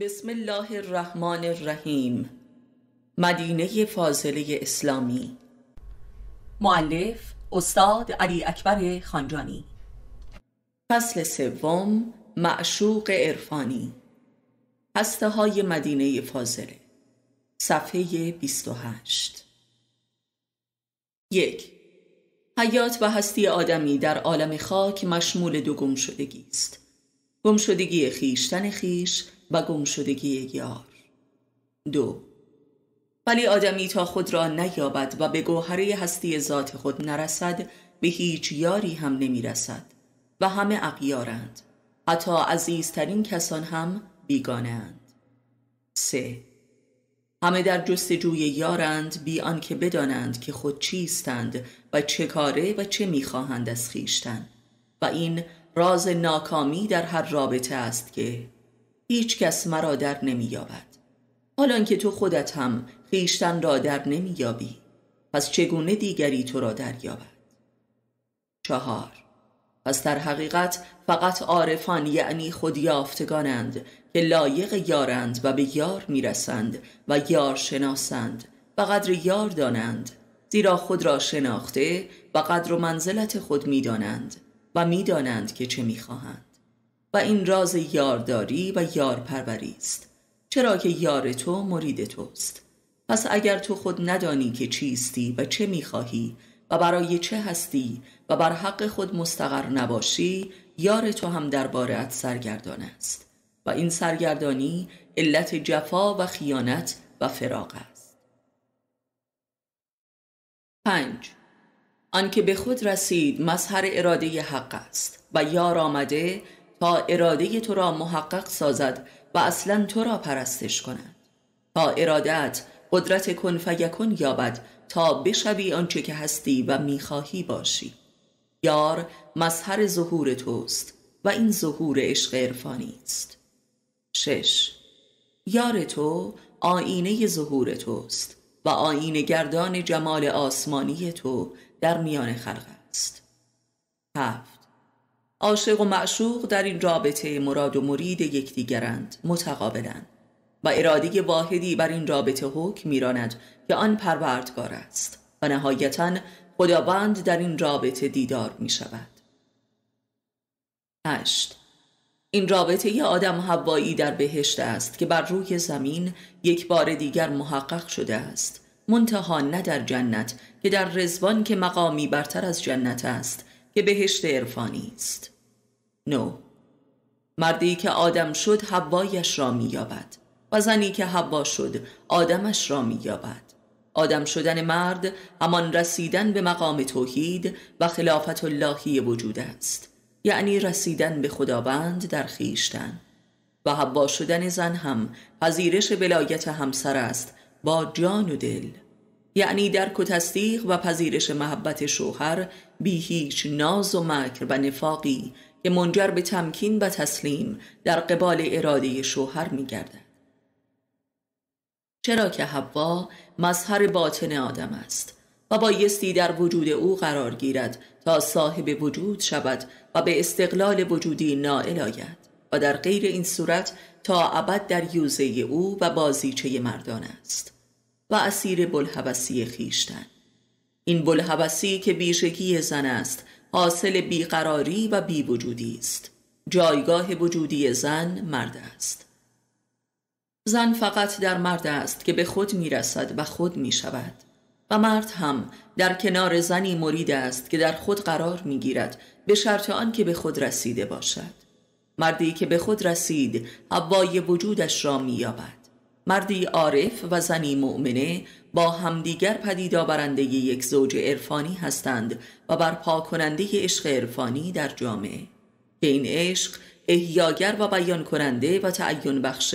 بسم الله الرحمن الرحیم مدینه فاضله اسلامی معلف استاد علی اکبر خانجانی فصل سوم معشوق عرفانی هسته های مدینه فاضله صفحه 28 یک حیات و هستی آدمی در عالم خاک مشمول دو گمشدگی است گمشدگی خیشتن خیش و گمشدگی یار دو ولی آدمی تا خود را نیابد و به گوهره هستی ذات خود نرسد به هیچ یاری هم نمیرسد و همه اقیارند حتی عزیزترین کسان هم اند سه همه در جستجوی یارند بی آنکه بدانند که خود چیستند و چه کاره و چه میخواهند از خیشتن و این راز ناکامی در هر رابطه است که هیچ کس مرا در نمییابد حالان که تو خودت هم خیشتن را در نمییابی پس چگونه دیگری تو را دریابد چهار پس در حقیقت فقط عارفان یعنی خودیافتگانند که لایق یارند و به یار میرسند و یار شناسند و قدر یار دانند زیرا خود را شناخته و قدر و منزلت خود میدانند و میدانند که چه میخواهند و این راز یارداری و یارپروری است چرا که یار تو مرید توست پس اگر تو خود ندانی که چیستی و چه میخواهی و برای چه هستی و بر حق خود مستقر نباشی یار تو هم بارت سرگردان است و این سرگردانی علت جفا و خیانت و فراغ است پنج آنکه به خود رسید مظهر اراده حق است و یار آمده تا اراده تو را محقق سازد و اصلا تو را پرستش کند تا ارادت قدرت کن فیکن یابد تا بشوی آنچه که هستی و میخواهی باشی یار مظهر ظهور توست و این ظهور عشق عرفانی است شش یار تو آینه ظهور توست و آینه گردان جمال آسمانی تو در میان خلق است هفت عاشق و معشوق در این رابطه مراد و مرید یکدیگرند متقابلند و اراده واحدی بر این رابطه حکم میراند که آن پروردگار است و نهایتا خداوند در این رابطه دیدار می شود. 8. این رابطه ی آدم هوایی در بهشت است که بر روی زمین یک بار دیگر محقق شده است منتها نه در جنت که در رزوان که مقامی برتر از جنت است که بهشت عرفانی است نو مردی که آدم شد حوایش را مییابد و زنی که حوا شد آدمش را مییابد آدم شدن مرد همان رسیدن به مقام توحید و خلافت اللهی وجود است یعنی رسیدن به خداوند در خیشتن و حوا شدن زن هم پذیرش ولایت همسر است با جان و دل یعنی درک و تصدیق و پذیرش محبت شوهر بی هیچ ناز و مکر و نفاقی که منجر به تمکین و تسلیم در قبال اراده شوهر می چرا که حوا مظهر باطن آدم است و بایستی در وجود او قرار گیرد تا صاحب وجود شود و به استقلال وجودی نائل آید و در غیر این صورت تا ابد در یوزه او و بازیچه مردان است و اسیر بلحبسی خیشتن این بلحبسی که بیشکی زن است حاصل بیقراری و بیوجودی است جایگاه وجودی زن مرد است زن فقط در مرد است که به خود رسد و خود می شود و مرد هم در کنار زنی مرید است که در خود قرار می گیرد به شرط آن که به خود رسیده باشد مردی که به خود رسید هوای وجودش را می یابد مردی عارف و زنی مؤمنه با همدیگر پدید آورنده یک زوج عرفانی هستند و برپا کننده عشق عرفانی در جامعه که این عشق احیاگر و بیان کننده و تعین بخش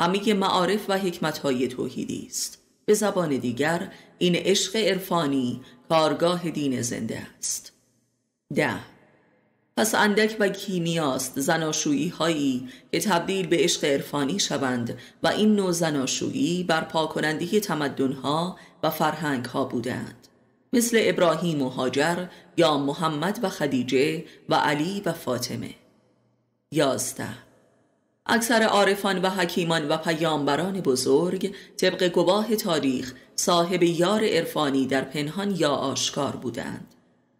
همه معارف و حکمتهای توحیدی است به زبان دیگر این عشق عرفانی کارگاه دین زنده است ده پس اندک و کیمیاست زناشویی هایی که تبدیل به عشق عرفانی شوند و این نوع زناشویی بر کنندگی تمدن ها و فرهنگ ها بودند مثل ابراهیم و هاجر یا محمد و خدیجه و علی و فاطمه یازده اکثر عارفان و حکیمان و پیامبران بزرگ طبق گواه تاریخ صاحب یار عرفانی در پنهان یا آشکار بودند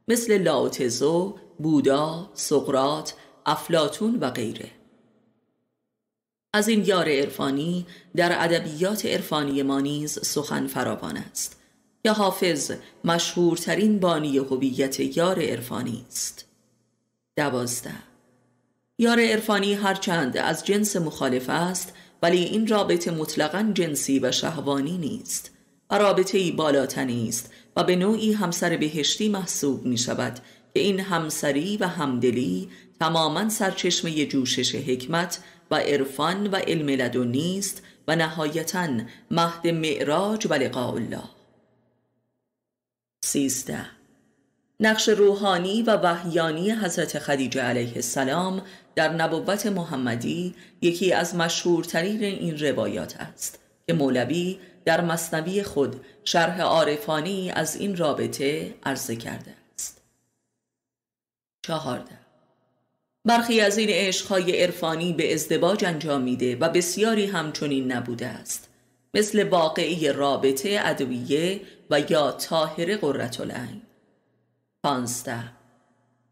مثل لاوتزو بودا، سقرات، افلاتون و غیره از این یار عرفانی در ادبیات عرفانی ما نیز سخن فراوان است یا حافظ مشهورترین بانی هویت یار عرفانی است دوازده یار عرفانی هرچند از جنس مخالف است ولی این رابطه مطلقا جنسی و شهوانی نیست و رابطه بالاتنی است و به نوعی همسر بهشتی محسوب می شود که این همسری و همدلی تماما سرچشمه جوشش حکمت و عرفان و علم لدنی است و نهایتا مهد معراج و لقاء الله سیزده نقش روحانی و وحیانی حضرت خدیجه علیه السلام در نبوت محمدی یکی از مشهورترین این روایات است که مولوی در مصنوی خود شرح عارفانی از این رابطه عرضه کرده چهارده برخی از این عشقهای عرفانی به ازدواج میده و بسیاری همچنین نبوده است مثل واقعی رابطه ادویه و یا طاهره قرتالعین پانزده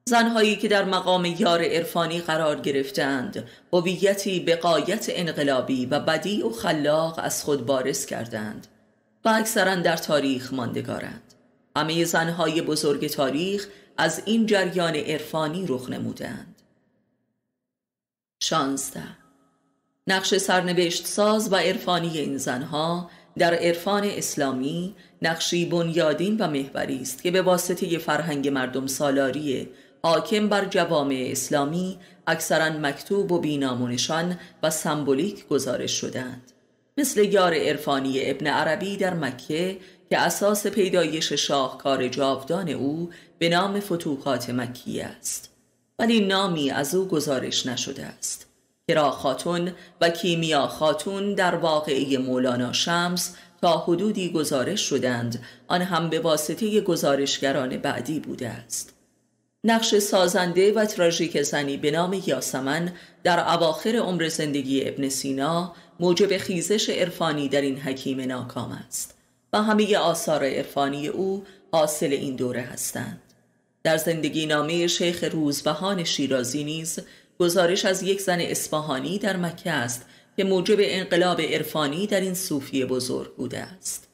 زنهایی که در مقام یار عرفانی قرار گرفتند هویتی به قایت انقلابی و بدی و خلاق از خود بارز کردند و اکثرا در تاریخ ماندگارند همه زنهای بزرگ تاریخ از این جریان عرفانی رخ نمودند شانزده نقش سرنوشت ساز و عرفانی این زنها در عرفان اسلامی نقشی بنیادین و محوری است که به واسطه فرهنگ مردم سالاری حاکم بر جوامع اسلامی اکثرا مکتوب و بینامونشان و سمبولیک گزارش شدند مثل یار عرفانی ابن عربی در مکه که اساس پیدایش شاهکار جاودان او به نام فتوحات مکی است ولی نامی از او گزارش نشده است کرا خاتون و کیمیا خاتون در واقعی مولانا شمس تا حدودی گزارش شدند آن هم به واسطه گزارشگران بعدی بوده است نقش سازنده و تراژیک زنی به نام یاسمن در اواخر عمر زندگی ابن سینا موجب خیزش عرفانی در این حکیم ناکام است و همه آثار عرفانی او حاصل این دوره هستند در زندگی نامه شیخ روزبهان شیرازی نیز گزارش از یک زن اصفهانی در مکه است که موجب انقلاب عرفانی در این صوفی بزرگ بوده است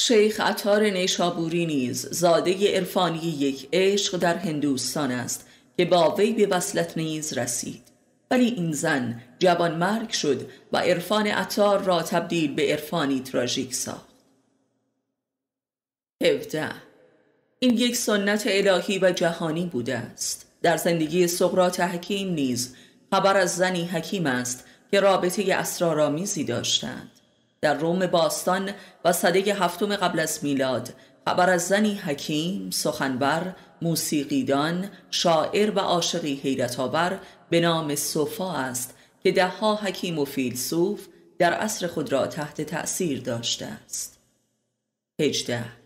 شیخ عطار نیشابوری نیز زاده عرفانی یک عشق در هندوستان است که با وی به وصلت نیز رسید ولی این زن جوان مرگ شد و عرفان عطار را تبدیل به عرفانی تراژیک ساخت 17 این یک سنت الهی و جهانی بوده است در زندگی سقرات حکیم نیز خبر از زنی حکیم است که رابطه اسرارآمیزی داشتند در روم باستان و صده هفتم قبل از میلاد خبر از زنی حکیم، سخنبر، موسیقیدان، شاعر و عاشقی حیرتآور به نام سوفا است که دهها حکیم و فیلسوف در عصر خود را تحت تأثیر داشته است. هجده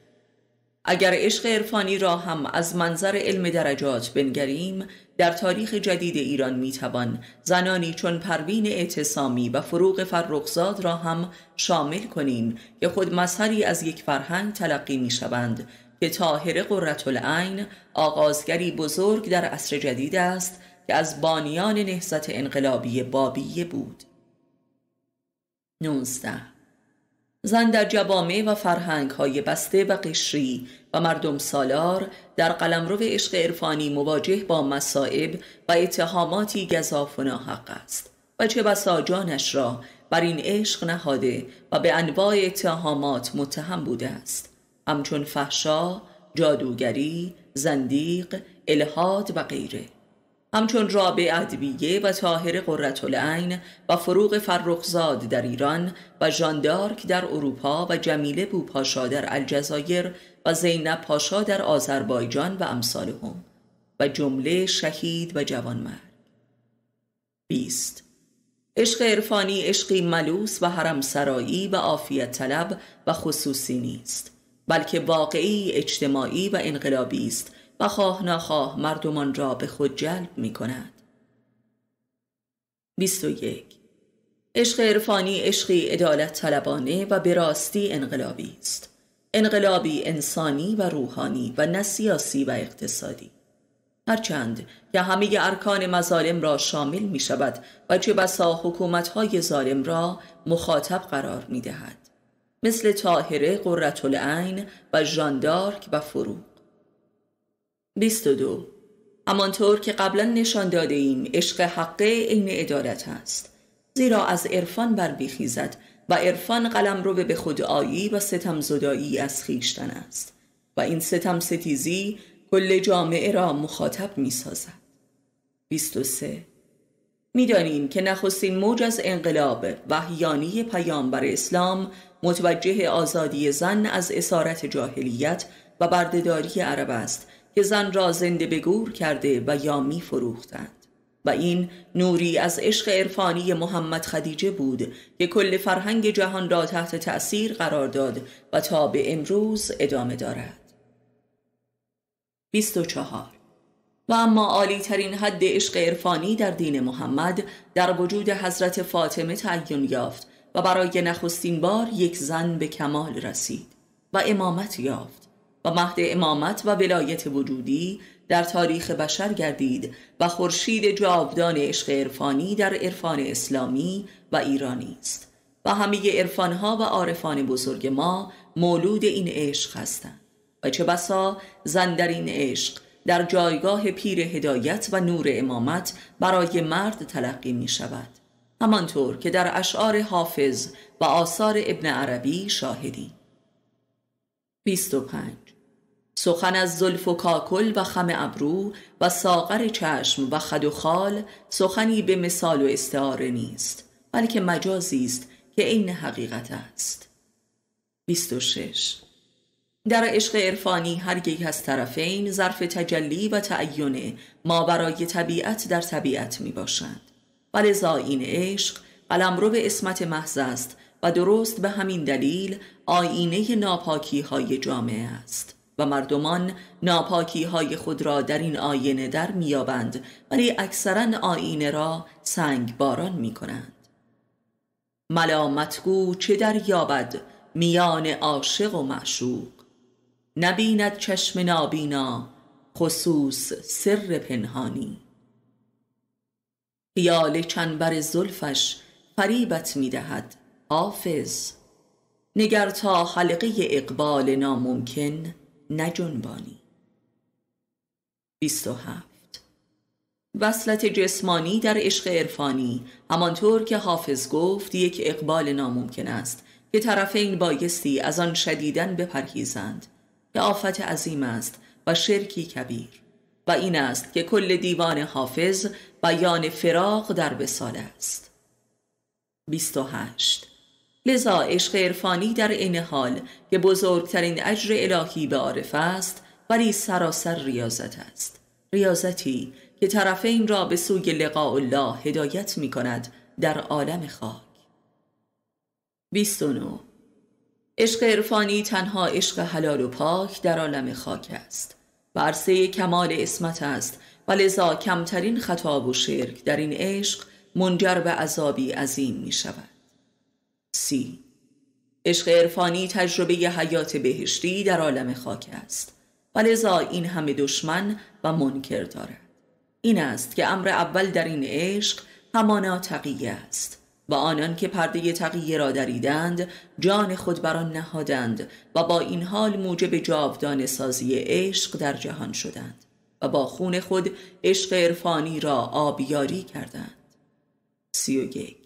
اگر عشق عرفانی را هم از منظر علم درجات بنگریم در تاریخ جدید ایران میتوان زنانی چون پروین اعتصامی و فروغ فرخزاد را هم شامل کنیم که خود مظهری از یک فرهنگ تلقی میشوند که قررت العین آغازگری بزرگ در عصر جدید است که از بانیان نهضت انقلابی بابیه بود 19 زن در جوامع و فرهنگ های بسته و قشری و مردم سالار در قلمرو عشق عرفانی مواجه با مصائب و اتهاماتی گذاف و ناحق است و چه بسا جانش را بر این عشق نهاده و به انواع اتهامات متهم بوده است همچون فحشا، جادوگری، زندیق، الهاد و غیره همچون رابع ادبیه و طاهر قرتالعین و فروغ فرخزاد در ایران و جاندارک در اروپا و جمیله بوپاشا در الجزایر و زینب پاشا در آذربایجان و هم و جمله شهید و جوانمرد 20 عشق عرفانی عشقی ملوس و حرم سرایی و عافیت طلب و خصوصی نیست بلکه واقعی اجتماعی و انقلابی است و خواه نخواه مردمان را به خود جلب می کند 21 عشق عرفانی عشقی عدالت طلبانه و به انقلابی است انقلابی انسانی و روحانی و نه سیاسی و اقتصادی هرچند که همه ارکان مظالم را شامل می شود و چه بسا حکومت های ظالم را مخاطب قرار می دهد مثل طاهره قررت و ژاندارک و فروغ 22 همانطور که قبلا نشان داده ایم عشق حقه عین ادارت است زیرا از عرفان بیخیزد و عرفان قلم رو به خودآیی و ستم زدایی از خیشتن است و این ستم ستیزی کل جامعه را مخاطب می سازد 23 میدانیم که نخستین موج از انقلاب وحیانی پیامبر اسلام متوجه آزادی زن از اسارت جاهلیت و بردهداری عرب است که زن را زنده به گور کرده و یا می فروختند و این نوری از عشق عرفانی محمد خدیجه بود که کل فرهنگ جهان را تحت تأثیر قرار داد و تا به امروز ادامه دارد 24 و اما عالی ترین حد عشق عرفانی در دین محمد در وجود حضرت فاطمه تعین یافت و برای نخستین بار یک زن به کمال رسید و امامت یافت و مهد امامت و ولایت وجودی در تاریخ بشر گردید و خورشید جاودان عشق عرفانی در عرفان اسلامی و ایرانی است و همه عرفانها و عارفان بزرگ ما مولود این عشق هستند و چه بسا زن در این عشق در جایگاه پیر هدایت و نور امامت برای مرد تلقی می شود همانطور که در اشعار حافظ و آثار ابن عربی شاهدی 25 سخن از زلف و کاکل و خم ابرو و ساغر چشم و خد و خال سخنی به مثال و استعاره نیست بلکه مجازی است که عین حقیقت است 26 در عشق عرفانی هر یک از طرفین ظرف تجلی و تعین ما برای طبیعت در طبیعت می باشند ولذا این عشق رو به اسمت محض است و درست به همین دلیل آینه ناپاکی های جامعه است و مردمان ناپاکی های خود را در این آینه در میابند ولی اکثرا آینه را سنگ باران می کنند ملامتگو چه در یابد میان عاشق و معشوق نبیند چشم نابینا خصوص سر پنهانی خیال چنبر زلفش فریبت دهد حافظ نگر تا حلقه اقبال ناممکن نجنبانی 27 وصلت جسمانی در عشق عرفانی همانطور که حافظ گفت یک اقبال ناممکن است که طرفین بایستی از آن شدیدن بپرهیزند که آفت عظیم است و شرکی کبیر و این است که کل دیوان حافظ بیان فراغ در وسال است 28 لذا عشق عرفانی در این حال که بزرگترین اجر الهی به عارف است ولی سراسر ریاضت است ریاضتی که طرفین را به سوی لقاء الله هدایت می کند در عالم خاک 29 عشق عرفانی تنها عشق حلال و پاک در عالم خاک است برسه کمال اسمت است و لذا کمترین خطاب و شرک در این عشق منجر به عذابی عظیم می شود سی عشق عرفانی تجربه حیات بهشتی در عالم خاک است و لذا این همه دشمن و منکر دارد این است که امر اول در این عشق همانا تقیه است و آنان که پرده تقیه را دریدند جان خود بر آن نهادند و با این حال موجب جاودان سازی عشق در جهان شدند و با خون خود عشق عرفانی را آبیاری کردند سی و یک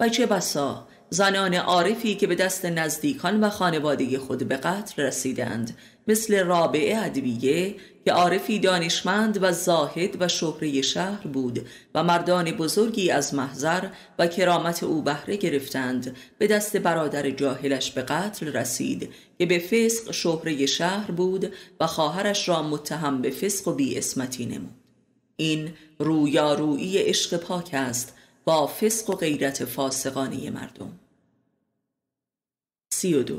و چه بسا زنان عارفی که به دست نزدیکان و خانواده خود به قتل رسیدند مثل رابعه ادویه که عارفی دانشمند و زاهد و شهره شهر بود و مردان بزرگی از محضر و کرامت او بهره گرفتند به دست برادر جاهلش به قتل رسید که به فسق شهره شهر بود و خواهرش را متهم به فسق و بی اسمتی نمود این رویارویی عشق پاک است با فسق و غیرت فاسقانی مردم سی و دو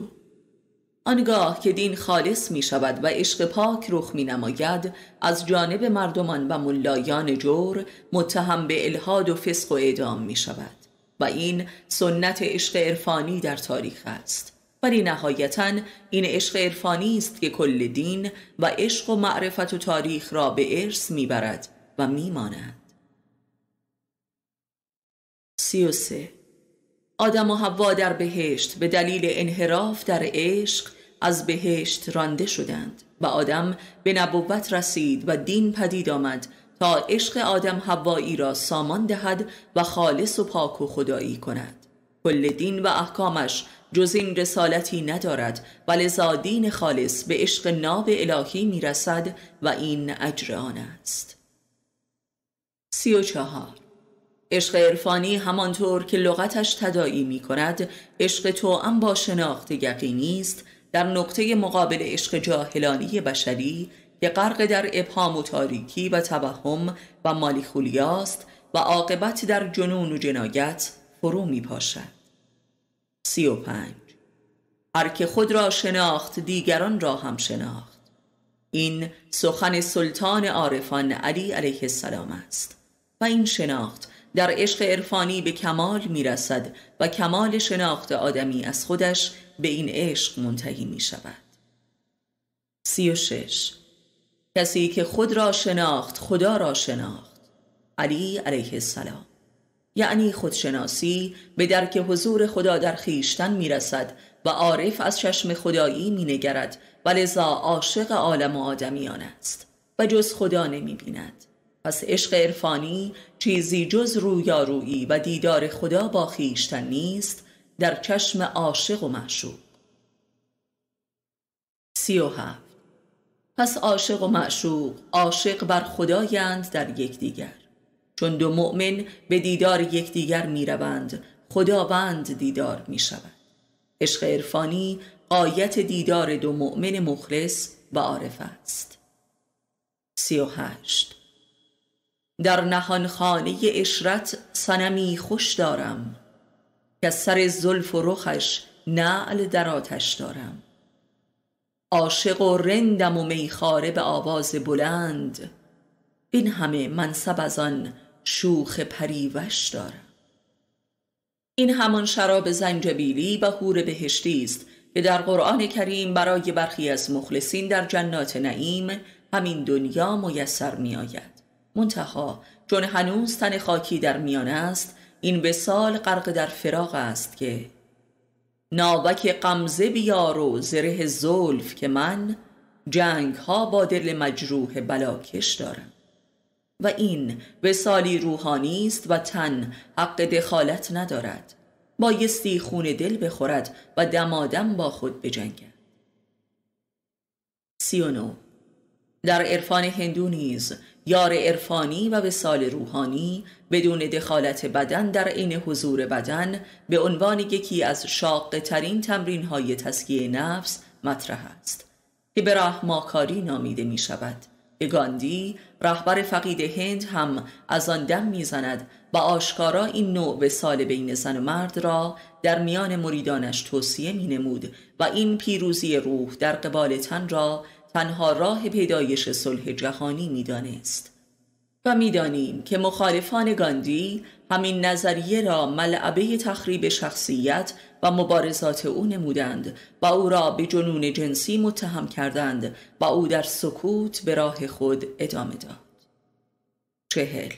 آنگاه که دین خالص می شود و عشق پاک رخ می نماید از جانب مردمان و ملایان جور متهم به الهاد و فسق و اعدام می شود و این سنت عشق عرفانی در تاریخ است ولی نهایتا این عشق عرفانی است که کل دین و عشق و معرفت و تاریخ را به ارث برد و میماند سی آدم و حوا در بهشت به دلیل انحراف در عشق از بهشت رانده شدند و آدم به نبوت رسید و دین پدید آمد تا عشق آدم حوایی را سامان دهد و خالص و پاک و خدایی کند کل دین و احکامش جز این رسالتی ندارد و لذا دین خالص به عشق ناب الهی میرسد و این اجر آن است سی و چهار عشق عرفانی همانطور که لغتش تدایی می کند عشق هم با شناخت یقینی است در نقطه مقابل عشق جاهلانی بشری که غرق در ابهام و تاریکی و توهم و مالیخولیاست و عاقبت در جنون و جنایت فرو می پاشد سی و پنج هر که خود را شناخت دیگران را هم شناخت این سخن سلطان عارفان علی علیه السلام است و این شناخت در عشق عرفانی به کمال میرسد و کمال شناخت آدمی از خودش به این عشق منتهی می شود. سی و شش. کسی که خود را شناخت خدا را شناخت علی علیه السلام یعنی خودشناسی به درک حضور خدا در خیشتن رسد و عارف از ششم خدایی مینگرد و لذا عاشق عالم و آدمیان است و جز خدا نمی بیند پس عشق عرفانی چیزی جز رویارویی و دیدار خدا با خیشتن نیست در چشم عاشق و معشوق سی و هفت پس عاشق و معشوق عاشق بر خدایند در یکدیگر چون دو مؤمن به دیدار یکدیگر میروند خداوند دیدار می شود عشق عرفانی قایت دیدار دو مؤمن مخلص و عارف است سی و هشت در نهانخانه اشرت سنمی خوش دارم که سر زلف و رخش نعل در آتش دارم عاشق و رندم و میخاره به آواز بلند این همه منصب از آن شوخ پریوش دارم این همان شراب زنجبیلی و هور بهشتی است که در قرآن کریم برای برخی از مخلصین در جنات نعیم همین دنیا میسر می آید منتها چون هنوز تن خاکی در میان است این به سال غرق در فراغ است که ناوک قمزه بیار و زره زلف که من جنگ ها با دل مجروح بلاکش دارم و این به سالی روحانی است و تن حق دخالت ندارد بایستی خون دل بخورد و دمادم با خود بجنگد سی در عرفان هندو نیز یار عرفانی و وسال روحانی بدون دخالت بدن در عین حضور بدن به عنوان یکی از شاق ترین تمرین های تسکیه نفس مطرح است که به رحماکاری نامیده می شود گاندی رهبر فقید هند هم از آن دم میزند و آشکارا این نوع وسال بین زن و مرد را در میان مریدانش توصیه می نمود و این پیروزی روح در قبال تن را تنها راه پیدایش صلح جهانی میدانست و میدانیم که مخالفان گاندی همین نظریه را ملعبه تخریب شخصیت و مبارزات او نمودند و او را به جنون جنسی متهم کردند و او در سکوت به راه خود ادامه داد چهل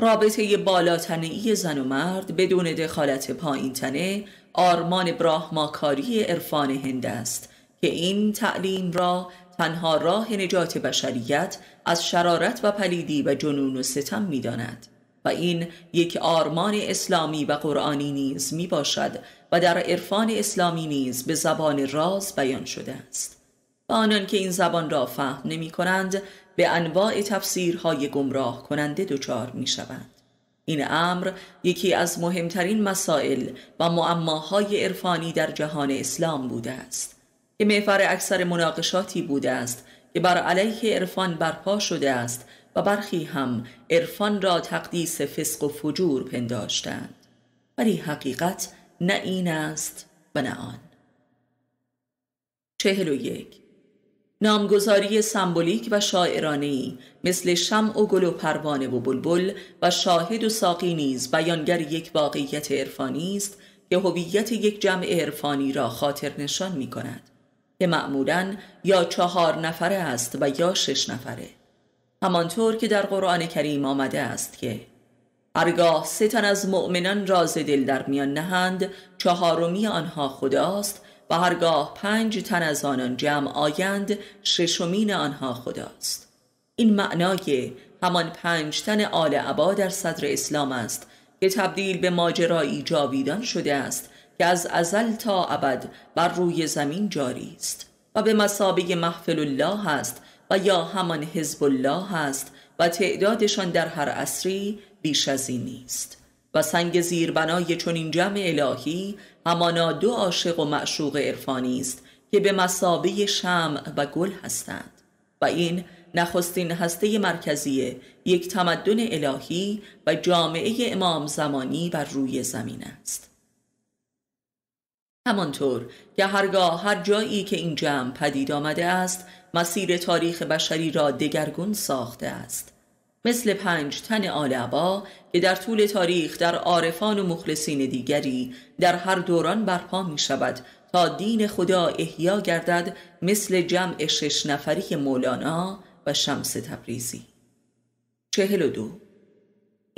رابطه بالاتنهای زن و مرد بدون دخالت پایین تنه آرمان براهماکاری عرفان هند است که این تعلیم را تنها راه نجات بشریت از شرارت و پلیدی و جنون و ستم می داند. و این یک آرمان اسلامی و قرآنی نیز می باشد و در عرفان اسلامی نیز به زبان راز بیان شده است و آنان که این زبان را فهم نمی کنند به انواع تفسیرهای گمراه کننده دچار می شوند این امر یکی از مهمترین مسائل و معماهای عرفانی در جهان اسلام بوده است که محور اکثر مناقشاتی بوده است که بر علیه عرفان برپا شده است و برخی هم عرفان را تقدیس فسق و فجور پنداشتند ولی حقیقت نه این است و نه آن چهل و یک نامگذاری سمبولیک و شاعرانی مثل شم و گل و پروانه و بلبل و شاهد و ساقی نیز بیانگر یک واقعیت عرفانی است که هویت یک جمع عرفانی را خاطر نشان می کند که معمولا یا چهار نفره است و یا شش نفره همانطور که در قرآن کریم آمده است که هرگاه سه تن از مؤمنان راز دل در میان نهند چهارمی آنها خداست و هرگاه پنج تن از آنان جمع آیند ششمین آنها خداست این معنای همان پنج تن آل عبا در صدر اسلام است که تبدیل به ماجرایی جاویدان شده است که از ازل تا ابد بر روی زمین جاری است و به مسابق محفل الله است و یا همان حزب الله است و تعدادشان در هر عصری بیش از این نیست و سنگ زیربنای چنین جمع الهی همانا دو عاشق و معشوق عرفانی است که به مسابه شمع و گل هستند و این نخستین هسته مرکزی یک تمدن الهی و جامعه امام زمانی بر روی زمین است همانطور که هرگاه هر جایی که این جمع پدید آمده است مسیر تاریخ بشری را دگرگون ساخته است مثل پنج تن آل که در طول تاریخ در عارفان و مخلصین دیگری در هر دوران برپا می شود تا دین خدا احیا گردد مثل جمع شش نفری مولانا و شمس تبریزی چهل و دو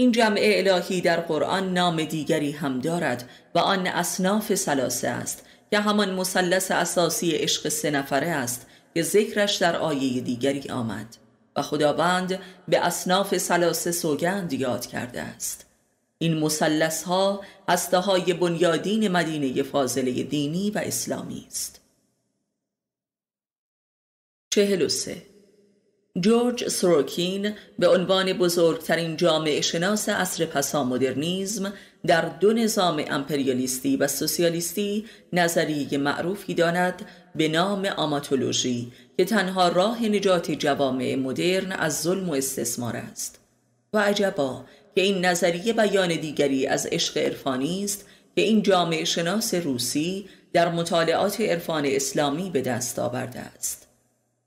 این جمع الهی در قرآن نام دیگری هم دارد و آن اصناف سلاسه است که همان مسلس اساسی عشق سه نفره است که ذکرش در آیه دیگری آمد و خداوند به اصناف سلاسه سوگند یاد کرده است این مسلس ها هسته های بنیادین مدینه فاضله دینی و اسلامی است. سه جورج سروکین به عنوان بزرگترین جامعه شناس عصر پسا مدرنیزم در دو نظام امپریالیستی و سوسیالیستی نظریه معروفی داند به نام آماتولوژی که تنها راه نجات جوامع مدرن از ظلم و استثمار است و عجبا که این نظریه بیان دیگری از عشق عرفانی است که این جامعه شناس روسی در مطالعات عرفان اسلامی به دست آورده است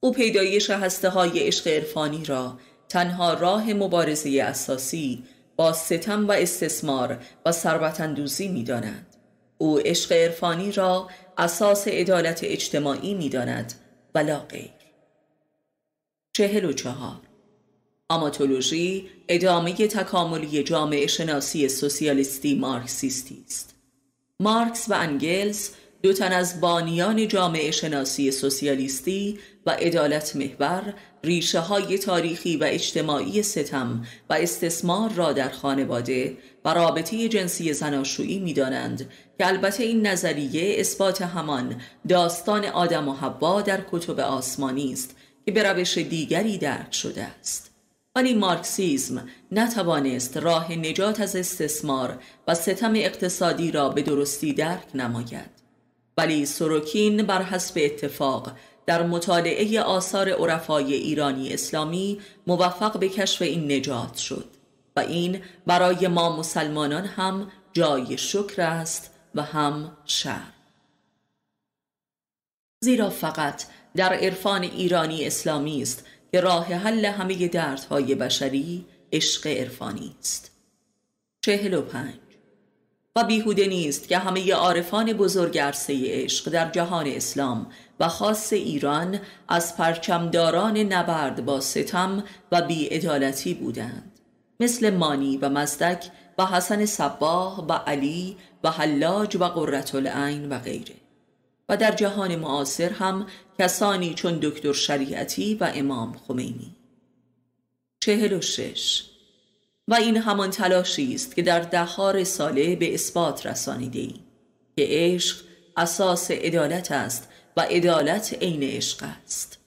او پیدایش هسته های عشق عرفانی را تنها راه مبارزه اساسی با ستم و استثمار و سربتندوزی می داند. او عشق عرفانی را اساس عدالت اجتماعی می داند و لا چهل و چهار آماتولوژی ادامه تکاملی جامعه شناسی سوسیالیستی مارکسیستی است. مارکس و انگلز دو تن از بانیان جامعه شناسی سوسیالیستی و عدالت محور ریشه های تاریخی و اجتماعی ستم و استثمار را در خانواده و رابطه جنسی زناشویی می دانند که البته این نظریه اثبات همان داستان آدم و حوا در کتب آسمانی است که به روش دیگری درک شده است. ولی مارکسیزم نتوانست راه نجات از استثمار و ستم اقتصادی را به درستی درک نماید. ولی سروکین بر حسب اتفاق در مطالعه آثار عرفای ایرانی اسلامی موفق به کشف این نجات شد و این برای ما مسلمانان هم جای شکر است و هم شر زیرا فقط در عرفان ایرانی اسلامی است که راه حل همه دردهای بشری عشق عرفانی است چهل و پنج و بیهوده نیست که همه عارفان بزرگ عرصه عشق در جهان اسلام و خاص ایران از پرچمداران نبرد با ستم و بیعدالتی بودند مثل مانی و مزدک و حسن صباه و علی و حلاج و قررت العین و غیره و در جهان معاصر هم کسانی چون دکتر شریعتی و امام خمینی چهل و شش و این همان تلاشی است که در دهار ساله به اثبات رسانیده ای که عشق اساس عدالت است و عدالت عین عشق است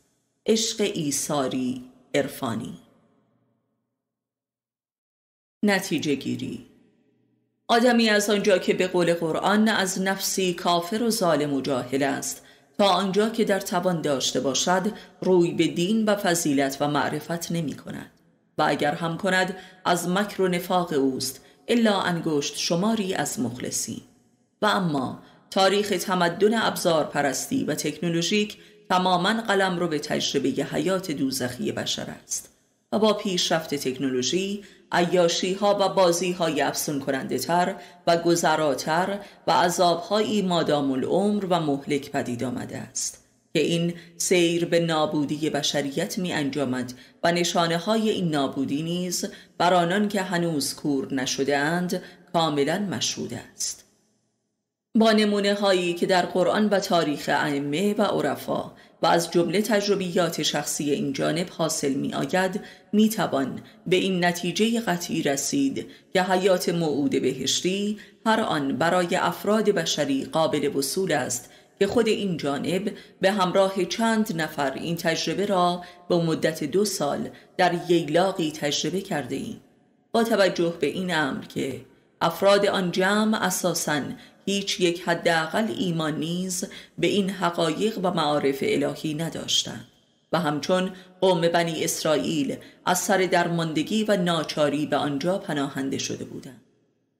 عشق ایساری عرفانی نتیجه گیری آدمی از آنجا که به قول قرآن از نفسی کافر و ظالم و جاهل است تا آنجا که در توان داشته باشد روی به دین و فضیلت و معرفت نمی کند و اگر هم کند از مکر و نفاق اوست الا انگشت شماری از مخلصی و اما تاریخ تمدن ابزار پرستی و تکنولوژیک تماما قلم رو به تجربه حیات دوزخی بشر است و با پیشرفت تکنولوژی عیاشی ها و بازی های افسون کننده تر و گذراتر و عذاب هایی مادام العمر و مهلک پدید آمده است که این سیر به نابودی بشریت می انجامد و نشانه های این نابودی نیز بر آنان که هنوز کور نشده اند کاملا مشهود است با نمونه هایی که در قرآن و تاریخ ائمه و عرفا و از جمله تجربیات شخصی این جانب حاصل می آید می توان به این نتیجه قطعی رسید که حیات موعود بهشتی هر آن برای افراد بشری قابل وصول است که خود این جانب به همراه چند نفر این تجربه را با مدت دو سال در ییلاقی تجربه کرده ایم. با توجه به این امر که افراد آن جمع اساساً هیچ یک حداقل ایمان نیز به این حقایق و معارف الهی نداشتند و همچون قوم بنی اسرائیل از سر درماندگی و ناچاری به آنجا پناهنده شده بودند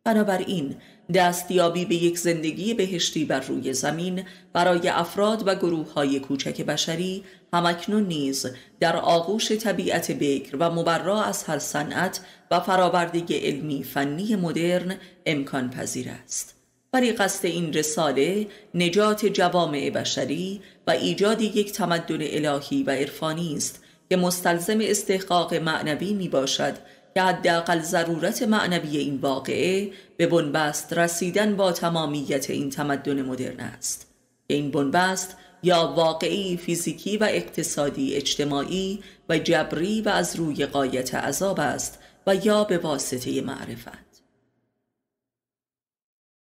بنابراین دستیابی به یک زندگی بهشتی بر روی زمین برای افراد و گروه های کوچک بشری همکنون نیز در آغوش طبیعت بکر و مبرا از هر صنعت و فراوردگی علمی فنی مدرن امکان پذیر است. برای قصد این رساله نجات جوامع بشری و ایجاد یک تمدن الهی و عرفانی است که مستلزم استحقاق معنوی می باشد که حداقل ضرورت معنوی این واقعه به بنبست رسیدن با تمامیت این تمدن مدرن است این بنبست یا واقعی فیزیکی و اقتصادی اجتماعی و جبری و از روی قایت عذاب است و یا به واسطه معرفت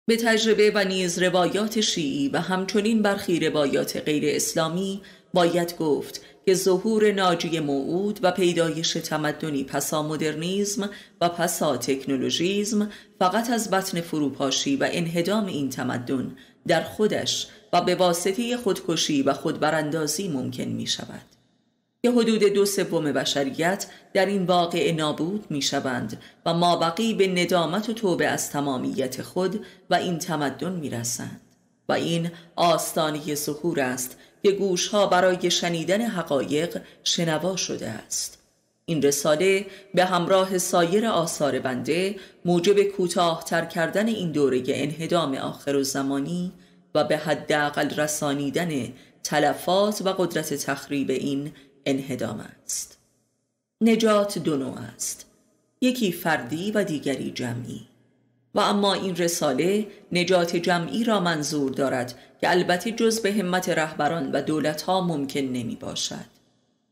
به تجربه و نیز روایات شیعی و همچنین برخی روایات غیر اسلامی باید گفت که ظهور ناجی موعود و پیدایش تمدنی پسا مدرنیزم و پسا تکنولوژیزم فقط از بطن فروپاشی و انهدام این تمدن در خودش و به واسطه خودکشی و خودبراندازی ممکن می شود که حدود دو سوم بشریت در این واقع نابود می شوند و مابقی به ندامت و توبه از تمامیت خود و این تمدن می رسند. و این آستانی ظهور است که گوشها برای شنیدن حقایق شنوا شده است این رساله به همراه سایر آثار بنده موجب کوتاهتر کردن این دوره انهدام آخر و زمانی و به حداقل رسانیدن تلفات و قدرت تخریب این انهدام است نجات دو نوع است یکی فردی و دیگری جمعی و اما این رساله نجات جمعی را منظور دارد که البته جز به همت رهبران و ها ممکن نمی باشد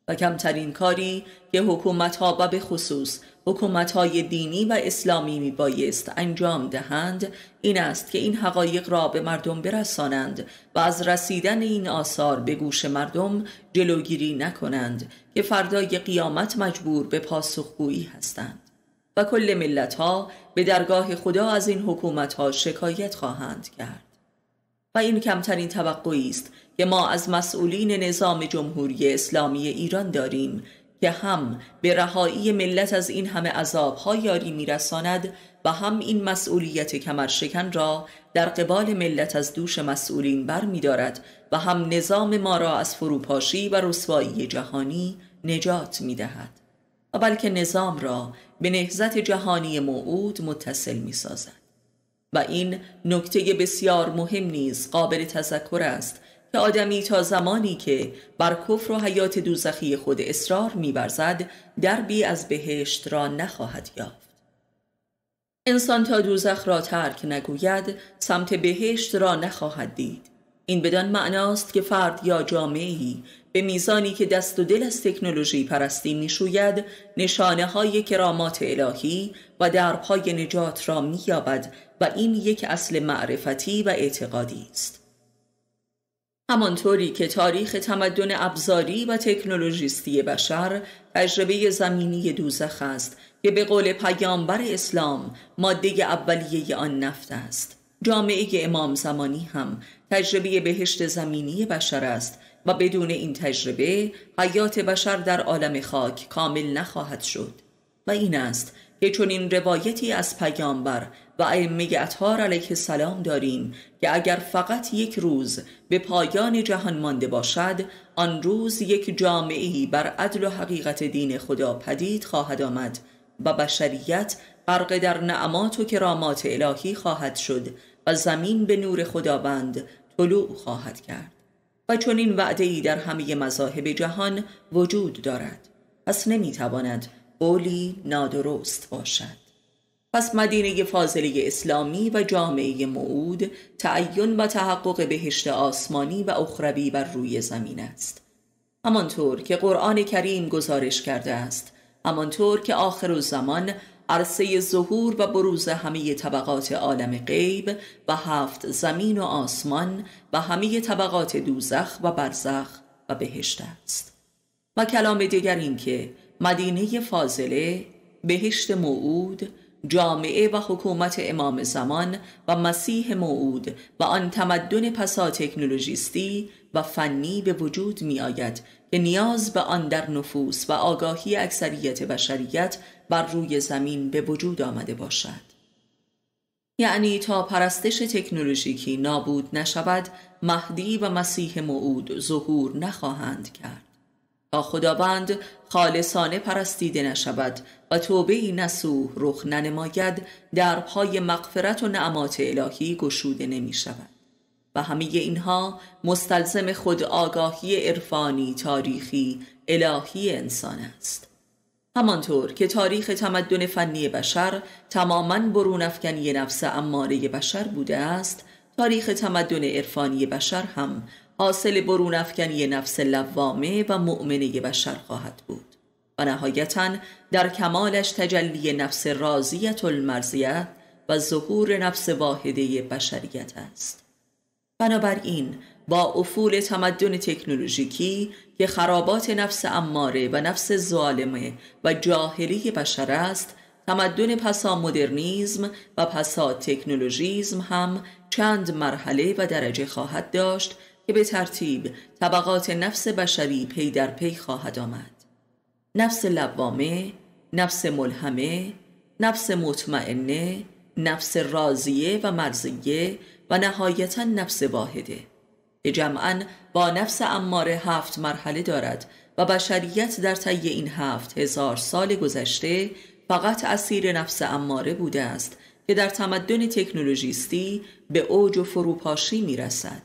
و کمترین کاری که حکومتها و به خصوص حکومتهای دینی و اسلامی می بایست انجام دهند این است که این حقایق را به مردم برسانند و از رسیدن این آثار به گوش مردم جلوگیری نکنند که فردای قیامت مجبور به پاسخگویی هستند و کل ملت ها به درگاه خدا از این حکومت ها شکایت خواهند کرد و این کمترین توقعی است که ما از مسئولین نظام جمهوری اسلامی ایران داریم که هم به رهایی ملت از این همه ها یاری میرساند و هم این مسئولیت کمرشکن را در قبال ملت از دوش مسئولین بر می و هم نظام ما را از فروپاشی و رسوایی جهانی نجات می دهد و بلکه نظام را به نهزت جهانی موعود متصل می سازد و این نکته بسیار مهم نیز قابل تذکر است که آدمی تا زمانی که بر کفر و حیات دوزخی خود اصرار میورزد دربی از بهشت را نخواهد یافت انسان تا دوزخ را ترک نگوید سمت بهشت را نخواهد دید این بدان معناست که فرد یا جامعی به میزانی که دست و دل از تکنولوژی پرستی میشوید نشانه های کرامات الهی و درپای نجات را یابد و این یک اصل معرفتی و اعتقادی است همانطوری که تاریخ تمدن ابزاری و تکنولوژیستی بشر تجربه زمینی دوزخ است که به قول پیامبر اسلام ماده اولیه آن نفت است جامعه امام زمانی هم تجربه بهشت زمینی بشر است و بدون این تجربه حیات بشر در عالم خاک کامل نخواهد شد و این است که چون این روایتی از پیامبر و ائمه اطهار علیه السلام داریم که اگر فقط یک روز به پایان جهان مانده باشد آن روز یک جامعی بر عدل و حقیقت دین خدا پدید خواهد آمد و بشریت غرق در نعمات و کرامات الهی خواهد شد و زمین به نور خداوند طلوع خواهد کرد و این وعدهای در همه مذاهب جهان وجود دارد پس نمیتواند قولی نادرست باشد پس مدینه فاضله اسلامی و جامعه معود تعین و تحقق بهشت آسمانی و اخروی بر روی زمین است همانطور که قرآن کریم گزارش کرده است همانطور که آخر الزمان عرصه ظهور و بروز همه طبقات عالم غیب و هفت زمین و آسمان و همه طبقات دوزخ و برزخ و بهشت است و کلام دیگر اینکه مدینه فاضله بهشت موعود جامعه و حکومت امام زمان و مسیح موعود و آن تمدن پسا تکنولوژیستی و فنی به وجود می آید که نیاز به آن در نفوس و آگاهی اکثریت بشریت بر روی زمین به وجود آمده باشد یعنی تا پرستش تکنولوژیکی نابود نشود مهدی و مسیح موعود ظهور نخواهند کرد تا خداوند خالصانه پرستیده نشود و توبه نسوح رخ ننماید در پای مغفرت و نعمات الهی گشوده نمی شود و همه اینها مستلزم خود آگاهی عرفانی تاریخی الهی انسان است همانطور که تاریخ تمدن فنی بشر تماما برون افکنی نفس اماره بشر بوده است تاریخ تمدن عرفانی بشر هم حاصل برون افکنی نفس لوامه و مؤمنه بشر خواهد بود و نهایتا در کمالش تجلی نفس راضیت المرزیت و ظهور نفس واحده بشریت است بنابراین با افول تمدن تکنولوژیکی که خرابات نفس اماره و نفس ظالمه و جاهلی بشر است تمدن پسا مدرنیزم و پسا تکنولوژیزم هم چند مرحله و درجه خواهد داشت که به ترتیب طبقات نفس بشری پی در پی خواهد آمد نفس لوامه، نفس ملهمه، نفس مطمئنه، نفس راضیه و مرزیه و نهایتا نفس واحده که جمعا با نفس اماره هفت مرحله دارد و بشریت در طی این هفت هزار سال گذشته فقط اسیر نفس اماره بوده است که در تمدن تکنولوژیستی به اوج و فروپاشی می رسد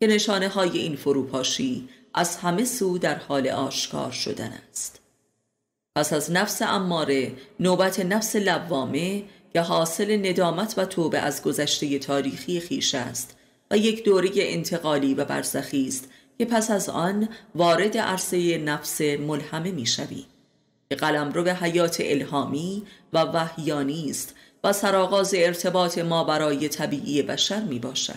که نشانه های این فروپاشی از همه سو در حال آشکار شدن است پس از نفس اماره نوبت نفس لوامه یا حاصل ندامت و توبه از گذشته تاریخی خیش است و یک دوره انتقالی و برزخی است که پس از آن وارد عرصه نفس ملهمه میشوی که به حیات الهامی و وحیانی است و سرآغاز ارتباط ما برای طبیعی بشر می باشد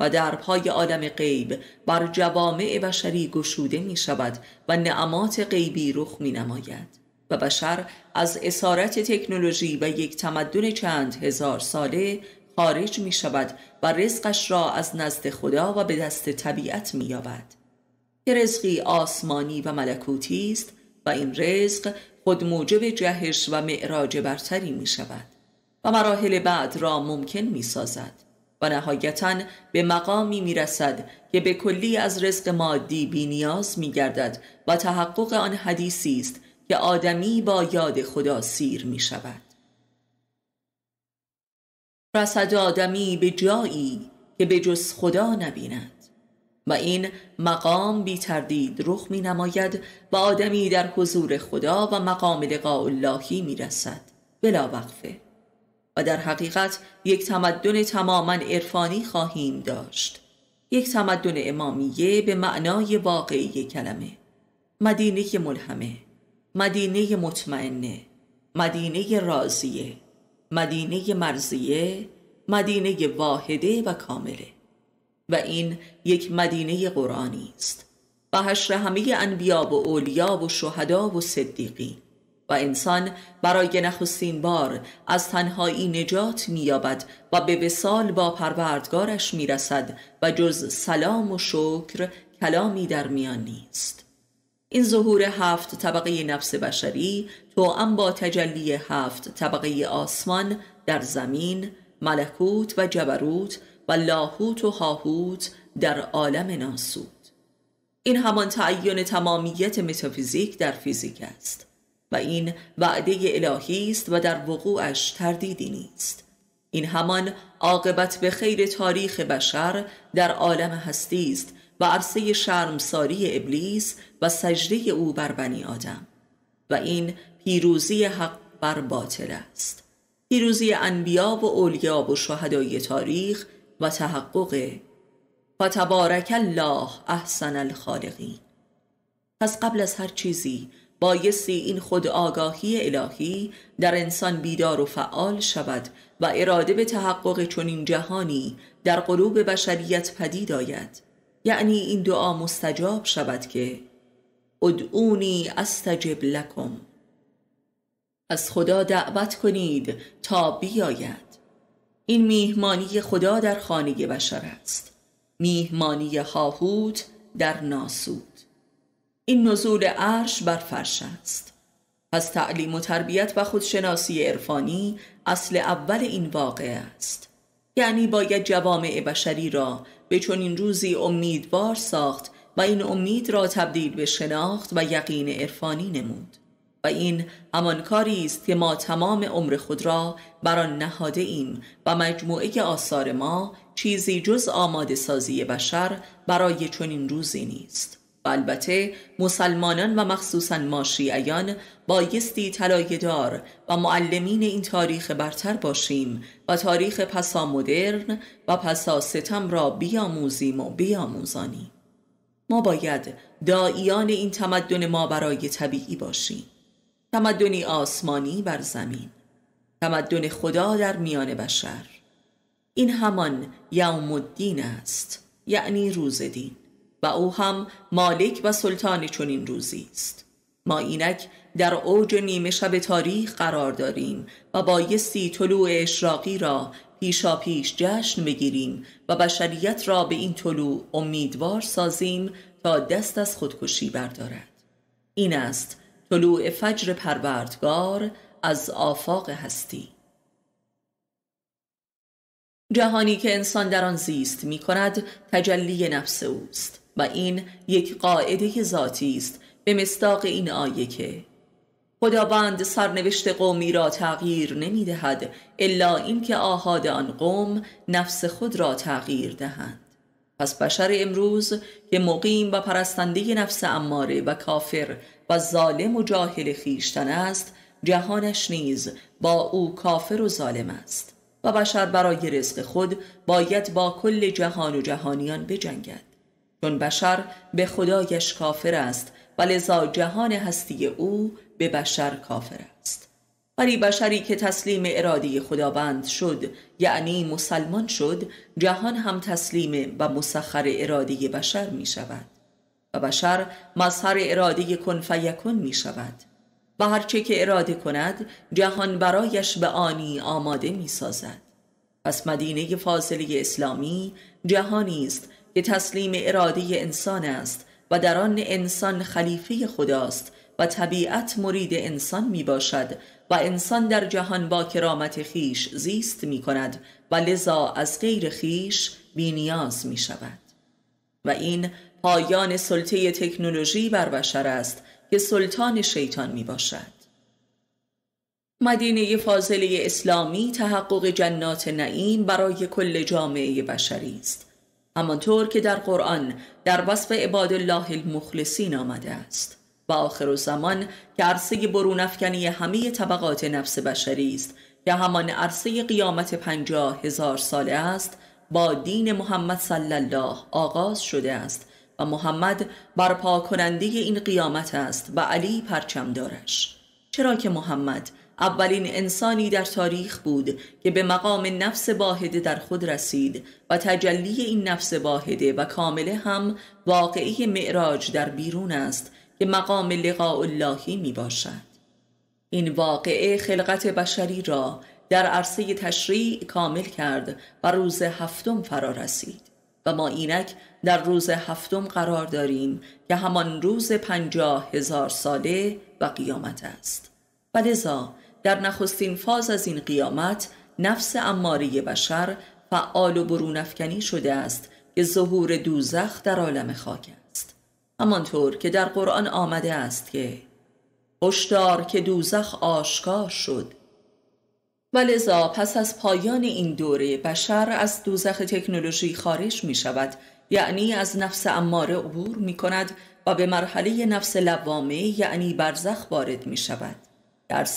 و پای عالم غیب بر جوامع بشری گشوده می شود و نعمات غیبی رخ می نماید بشر از اسارت تکنولوژی و یک تمدن چند هزار ساله خارج می شود و رزقش را از نزد خدا و به دست طبیعت می یابد که رزقی آسمانی و ملکوتی است و این رزق خود موجب جهش و معراج برتری می شود و مراحل بعد را ممکن می سازد و نهایتا به مقامی می رسد که به کلی از رزق مادی بینیاز نیاز می گردد و تحقق آن حدیثی است که آدمی با یاد خدا سیر می شود رسد آدمی به جایی که به جز خدا نبیند و این مقام بی تردید رخ می نماید و آدمی در حضور خدا و مقام لقاء اللهی می رسد بلا وقفه و در حقیقت یک تمدن تماما عرفانی خواهیم داشت یک تمدن امامیه به معنای واقعی کلمه مدینه ملهمه مدینه مطمئنه مدینه راضیه مدینه مرزیه مدینه واحده و کامله و این یک مدینه قرآنی است و حشر همه انبیا و اولیا و شهدا و صدیقی و انسان برای نخستین بار از تنهایی نجات مییابد و به وسال با پروردگارش میرسد و جز سلام و شکر کلامی در میان نیست این ظهور هفت طبقه نفس بشری ام با تجلی هفت طبقه آسمان در زمین ملکوت و جبروت و لاهوت و هاهوت در عالم ناسود این همان تعین تمامیت متافیزیک در فیزیک است و این وعده الهی است و در وقوعش تردیدی نیست این همان عاقبت به خیر تاریخ بشر در عالم هستی است و عرصه شرمساری ابلیس و سجده او بر بنی آدم و این پیروزی حق بر باطل است پیروزی انبیا و اولیا و شهدای تاریخ و تحقق تبارک الله احسن الخالقین پس قبل از هر چیزی بایستی این خود آگاهی الهی در انسان بیدار و فعال شود و اراده به تحقق چنین جهانی در قلوب بشریت پدید آید یعنی این دعا مستجاب شود که ادعونی استجب لکم از خدا دعوت کنید تا بیاید این میهمانی خدا در خانه بشر است میهمانی هاهوت در ناسود این نزول عرش بر فرش است پس تعلیم و تربیت و خودشناسی عرفانی اصل اول این واقعه است یعنی باید جوامع بشری را به این روزی امیدوار ساخت و این امید را تبدیل به شناخت و یقین عرفانی نمود و این همان کاری است که ما تمام عمر خود را بر آن نهاده ایم و مجموعه آثار ما چیزی جز آماده سازی بشر برای چنین روزی نیست البته مسلمانان و مخصوصا ما شیعیان بایستی طلایه‌دار و معلمین این تاریخ برتر باشیم و تاریخ پسا مدرن و پسا ستم را بیاموزیم و بیاموزانیم ما باید دایان این تمدن ما برای طبیعی باشیم تمدنی آسمانی بر زمین تمدن خدا در میان بشر این همان یوم الدین است یعنی روز دین و او هم مالک و سلطان چنین روزی است ما اینک در اوج نیمه شب تاریخ قرار داریم و با سی طلوع اشراقی را پیشا پیش جشن بگیریم و بشریت را به این طلوع امیدوار سازیم تا دست از خودکشی بردارد این است طلوع فجر پروردگار از آفاق هستی جهانی که انسان در آن زیست می کند تجلی نفس اوست و این یک قاعده ذاتی است به مستاق این آیه که خداوند سرنوشت قومی را تغییر نمی دهد الا اینکه آهاد آن قوم نفس خود را تغییر دهند پس بشر امروز که مقیم و پرستنده نفس اماره و کافر و ظالم و جاهل خیشتن است جهانش نیز با او کافر و ظالم است و بشر برای رزق خود باید با کل جهان و جهانیان بجنگد چون بشر به خدایش کافر است و لذا جهان هستی او به بشر کافر است ولی بشری که تسلیم ارادی خداوند شد یعنی مسلمان شد جهان هم تسلیم و مسخر ارادی بشر می شود و بشر مظهر اراده کن فیکن می شود و هرچه که اراده کند جهان برایش به آنی آماده می سازد پس مدینه فاضله اسلامی جهانی است که تسلیم اراده انسان است و در آن انسان خلیفه خداست و طبیعت مرید انسان می باشد و انسان در جهان با کرامت خیش زیست می کند و لذا از غیر خیش بینیاز می شود و این پایان سلطه تکنولوژی بر بشر است که سلطان شیطان می باشد مدینه فاضله اسلامی تحقق جنات نعیم برای کل جامعه بشری است همانطور که در قرآن در وصف عباد الله المخلصین آمده است و آخر و زمان که عرصه برونفکنی همه طبقات نفس بشری است که همان عرصه قیامت پنجاه هزار ساله است با دین محمد صلی الله آغاز شده است و محمد برپا کننده این قیامت است و علی پرچم دارش چرا که محمد اولین انسانی در تاریخ بود که به مقام نفس واحده در خود رسید و تجلی این نفس واحده و کامله هم واقعی معراج در بیرون است که مقام لقاء اللهی می باشد این واقعه خلقت بشری را در عرصه تشریع کامل کرد و روز هفتم فرا رسید و ما اینک در روز هفتم قرار داریم که همان روز پنجاه هزار ساله و قیامت است و در نخستین فاز از این قیامت نفس اماری بشر فعال و برونفکنی شده است که ظهور دوزخ در عالم خاک است همانطور که در قرآن آمده است که هشدار که دوزخ آشکار شد و لذا پس از پایان این دوره بشر از دوزخ تکنولوژی خارج می شود یعنی از نفس اماره عبور می کند و به مرحله نفس لوامه یعنی برزخ وارد می شود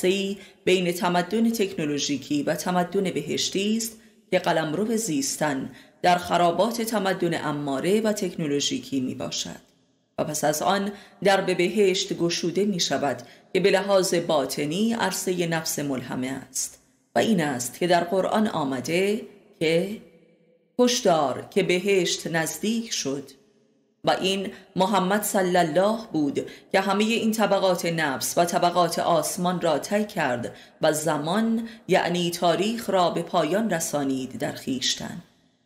ای بین تمدن تکنولوژیکی و تمدن بهشتی است که قلمرو زیستن در خرابات تمدن اماره و تکنولوژیکی می باشد و پس از آن در به بهشت گشوده می شود که به لحاظ باطنی عرصه نفس ملهمه است و این است که در قرآن آمده که هشدار که بهشت نزدیک شد و این محمد صلی الله بود که همه این طبقات نفس و طبقات آسمان را تی کرد و زمان یعنی تاریخ را به پایان رسانید در خیشتن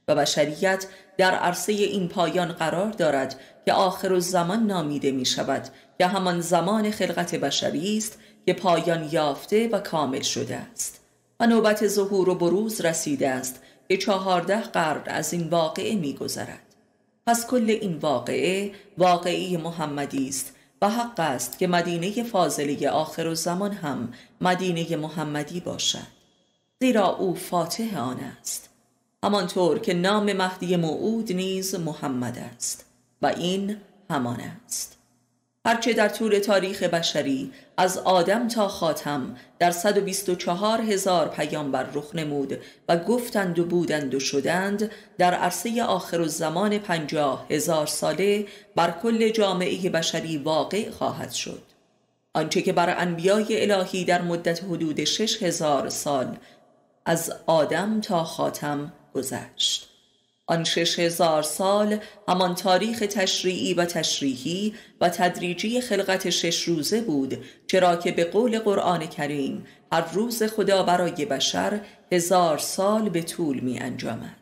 و بشریت در عرصه این پایان قرار دارد که آخر زمان نامیده می شود که همان زمان خلقت بشری است که پایان یافته و کامل شده است و نوبت ظهور و بروز رسیده است که چهارده قرن از این واقعه می گذرد. پس کل این واقعه واقعی محمدی است و حق است که مدینه فاضله آخر و زمان هم مدینه محمدی باشد زیرا او فاتح آن است همانطور که نام مهدی موعود نیز محمد است و این همان است هرچه در طول تاریخ بشری از آدم تا خاتم در 124 هزار پیامبر رخ نمود و گفتند و بودند و شدند در عرصه آخر زمان پنجاه هزار ساله بر کل جامعه بشری واقع خواهد شد آنچه که بر انبیای الهی در مدت حدود 6 هزار سال از آدم تا خاتم گذشت آن شش هزار سال همان تاریخ تشریعی و تشریحی و تدریجی خلقت شش روزه بود چرا که به قول قرآن کریم هر روز خدا برای بشر هزار سال به طول می انجامد.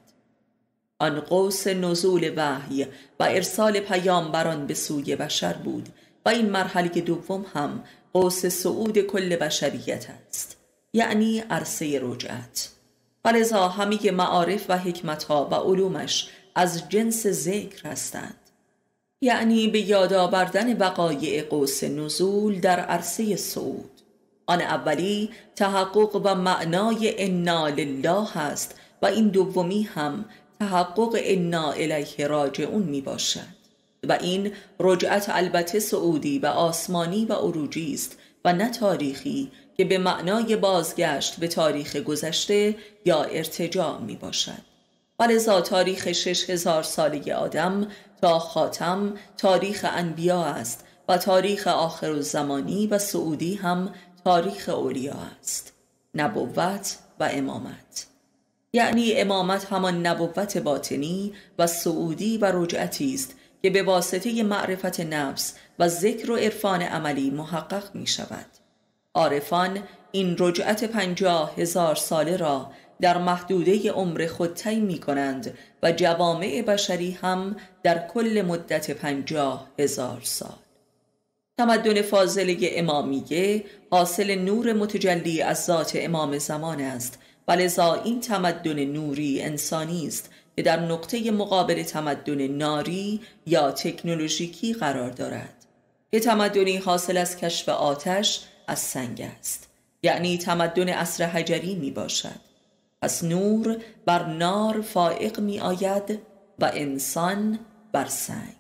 آن قوس نزول وحی و ارسال بران به سوی بشر بود و این مرحله دوم هم قوس صعود کل بشریت است یعنی عرصه رجعت ولذا لذا معارف و حکمتها و علومش از جنس ذکر هستند یعنی به یاد آوردن وقایع قوس نزول در عرصه صعود آن اولی تحقق و معنای انا لله است و این دومی هم تحقق انا الیه راجعون می باشد و این رجعت البته سعودی و آسمانی و عروجی است و نه تاریخی که به معنای بازگشت به تاریخ گذشته یا ارتجاع می باشد ولذا تاریخ شش هزار ساله آدم تا خاتم تاریخ انبیا است و تاریخ آخر و زمانی و سعودی هم تاریخ اولیا است نبوت و امامت یعنی امامت همان نبوت باطنی و سعودی و رجعتی است که به واسطه معرفت نفس و ذکر و عرفان عملی محقق می شود عارفان این رجعت پنجاه هزار ساله را در محدوده عمر خود طی می کنند و جوامع بشری هم در کل مدت پنجاه هزار سال تمدن فاضله امامیه حاصل نور متجلی از ذات امام زمان است و لذا این تمدن نوری انسانی است که در نقطه مقابل تمدن ناری یا تکنولوژیکی قرار دارد که تمدنی حاصل از کشف آتش از سنگ است یعنی تمدن عصر حجری می باشد پس نور بر نار فائق می آید و انسان بر سنگ